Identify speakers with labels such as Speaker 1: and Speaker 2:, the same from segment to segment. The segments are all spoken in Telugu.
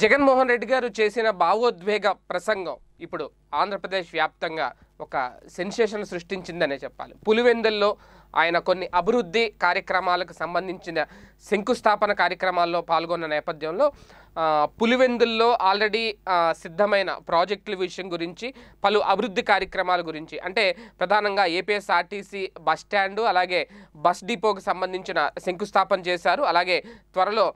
Speaker 1: జగన్మోహన్ రెడ్డి గారు చేసిన భావోద్వేగ ప్రసంగం ఇప్పుడు ఆంధ్రప్రదేశ్ వ్యాప్తంగా ఒక సెన్సేషన్ సృష్టించిందనే చెప్పాలి పులివెందుల్లో ఆయన కొన్ని అభివృద్ధి కార్యక్రమాలకు సంబంధించిన శంకుస్థాపన కార్యక్రమాల్లో పాల్గొన్న నేపథ్యంలో పులివెందుల్లో ఆల్రెడీ సిద్ధమైన ప్రాజెక్టుల విషయం గురించి పలు అభివృద్ధి కార్యక్రమాల గురించి అంటే ప్రధానంగా ఏపీఎస్ఆర్టీసీ బస్ స్టాండు అలాగే బస్ డిపోకు సంబంధించిన శంకుస్థాపన చేశారు అలాగే త్వరలో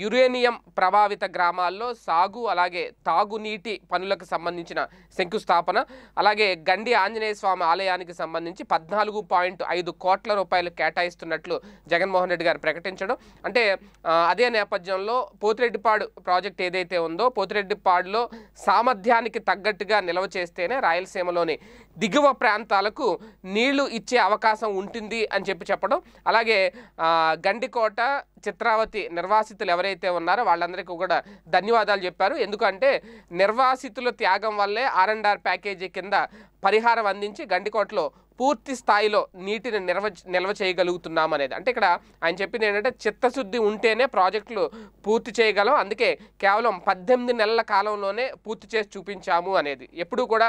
Speaker 1: యురేనియం ప్రభావిత గ్రామాల్లో సాగు అలాగే తాగునీటి పనులకు సంబంధించిన శంకుస్థాపన అలాగే గండి ఆంజనేయ స్వామి ఆలయానికి సంబంధించి పద్నాలుగు పాయింట్ ఐదు కోట్ల రూపాయలు కేటాయిస్తున్నట్లు జగన్మోహన్ రెడ్డి గారు ప్రకటించడం అంటే అదే నేపథ్యంలో పోతిరెడ్డిపాడు ప్రాజెక్ట్ ఏదైతే ఉందో పోతిరెడ్డిపాడులో సామర్థ్యానికి తగ్గట్టుగా నిల్వ చేస్తేనే రాయలసీమలోని దిగువ ప్రాంతాలకు నీళ్లు ఇచ్చే అవకాశం ఉంటుంది అని చెప్పి చెప్పడం అలాగే గండికోట చిత్రావతి నిర్వాసితులు ఎవరైతే ఉన్నారో వాళ్ళందరికీ కూడా ధన్యవాదాలు చెప్పారు ఎందుకంటే నిర్వాసితుల త్యాగం వల్లే ఆర్ అండ్ ఆర్ ప్యాకేజీ కింద పరిహారం అందించి గండికోటలో పూర్తి స్థాయిలో నీటిని నిర్వ నిల్వ చేయగలుగుతున్నాం అనేది అంటే ఇక్కడ ఆయన చెప్పింది ఏంటంటే చిత్తశుద్ధి ఉంటేనే ప్రాజెక్టులు పూర్తి చేయగలం అందుకే కేవలం పద్దెనిమిది నెలల కాలంలోనే పూర్తి చేసి చూపించాము అనేది ఎప్పుడు కూడా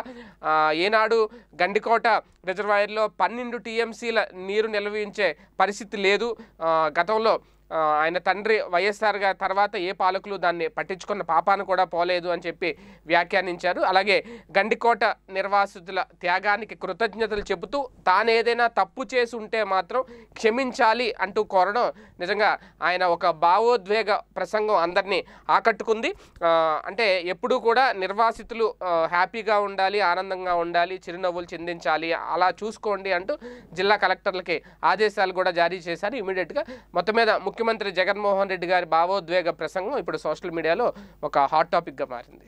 Speaker 1: ఏనాడు గండికోట రిజర్వాయర్లో పన్నెండు టీఎంసీల నీరు నిల్వించే పరిస్థితి లేదు గతంలో ఆయన తండ్రి వైఎస్ఆర్ గారి తర్వాత ఏ పాలకులు దాన్ని పట్టించుకున్న పాపాను కూడా పోలేదు అని చెప్పి వ్యాఖ్యానించారు అలాగే గండికోట నిర్వాసితుల త్యాగానికి కృతజ్ఞతలు చెబుతూ తాను ఏదైనా తప్పు చేసి ఉంటే మాత్రం క్షమించాలి అంటూ కోరడం నిజంగా ఆయన ఒక భావోద్వేగ ప్రసంగం అందరినీ ఆకట్టుకుంది అంటే ఎప్పుడూ కూడా నిర్వాసితులు హ్యాపీగా ఉండాలి ఆనందంగా ఉండాలి చిరునవ్వులు చెందించాలి అలా చూసుకోండి అంటూ జిల్లా కలెక్టర్లకి ఆదేశాలు కూడా జారీ చేశారు ఇమీడియట్గా మొత్తం మీద ముఖ్యమంత్రి జగన్మోహన్ రెడ్డి గారి భావోద్వేగ ప్రసంగం ఇప్పుడు సోషల్ మీడియాలో ఒక హాట్ టాపిక్గా మారింది